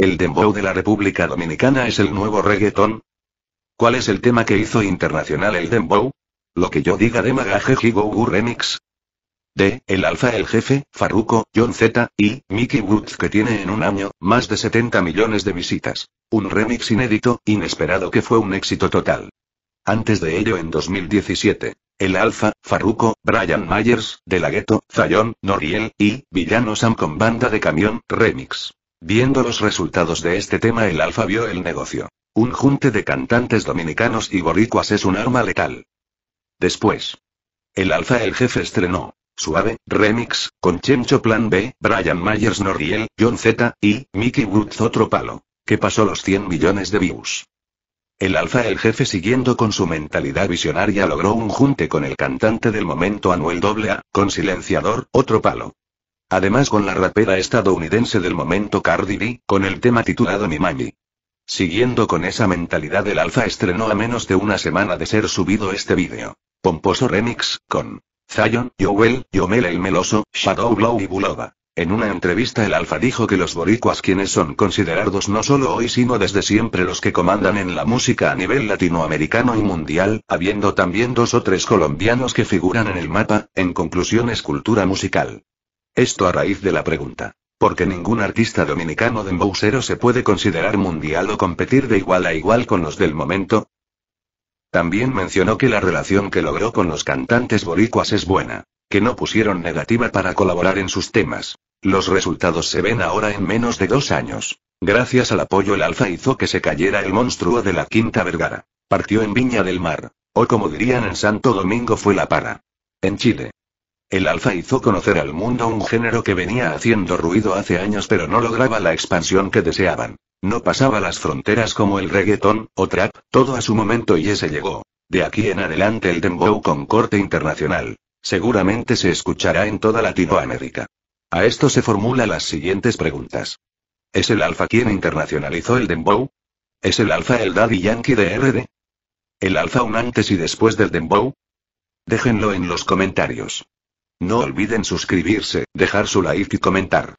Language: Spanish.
¿El dembow de la República Dominicana es el nuevo reggaetón? ¿Cuál es el tema que hizo internacional el dembow? Lo que yo diga de Magaje Higogu Remix. De, El Alfa el Jefe, Farruko, John Z, y, Mickey Woods que tiene en un año, más de 70 millones de visitas. Un remix inédito, inesperado que fue un éxito total. Antes de ello en 2017. El Alfa, Farruko, Brian Myers, De La Ghetto, Noriel, y, Villano Sam con Banda de Camión, Remix. Viendo los resultados de este tema, el Alfa vio el negocio. Un junte de cantantes dominicanos y boricuas es un arma letal. Después. El Alfa el jefe estrenó. Suave, Remix, con Chencho Plan B, Brian Myers Noriel, John Z, y Mickey Woods Otro Palo, que pasó los 100 millones de views. El alfa el jefe siguiendo con su mentalidad visionaria logró un junte con el cantante del momento Anuel a con Silenciador, Otro Palo, Además con la rapera estadounidense del momento Cardi B, con el tema titulado Mi Mami. Siguiendo con esa mentalidad el Alfa estrenó a menos de una semana de ser subido este vídeo. Pomposo remix, con Zion, Joel, Yomel el Meloso, Shadow Blow y Bulova. En una entrevista el Alfa dijo que los boricuas quienes son considerados no solo hoy sino desde siempre los que comandan en la música a nivel latinoamericano y mundial, habiendo también dos o tres colombianos que figuran en el mapa, en conclusión es cultura musical. Esto a raíz de la pregunta. Porque ningún artista dominicano de embousero se puede considerar mundial o competir de igual a igual con los del momento. También mencionó que la relación que logró con los cantantes boricuas es buena, que no pusieron negativa para colaborar en sus temas. Los resultados se ven ahora en menos de dos años. Gracias al apoyo el Alfa hizo que se cayera el monstruo de la Quinta Vergara. Partió en Viña del Mar, o como dirían en Santo Domingo fue la para. En Chile, el alfa hizo conocer al mundo un género que venía haciendo ruido hace años pero no lograba la expansión que deseaban. No pasaba las fronteras como el reggaeton, o trap, todo a su momento y ese llegó. De aquí en adelante el dembow con corte internacional. Seguramente se escuchará en toda Latinoamérica. A esto se formula las siguientes preguntas. ¿Es el alfa quien internacionalizó el dembow? ¿Es el alfa el daddy yankee de RD? ¿El alfa un antes y después del dembow? Déjenlo en los comentarios. No olviden suscribirse, dejar su like y comentar.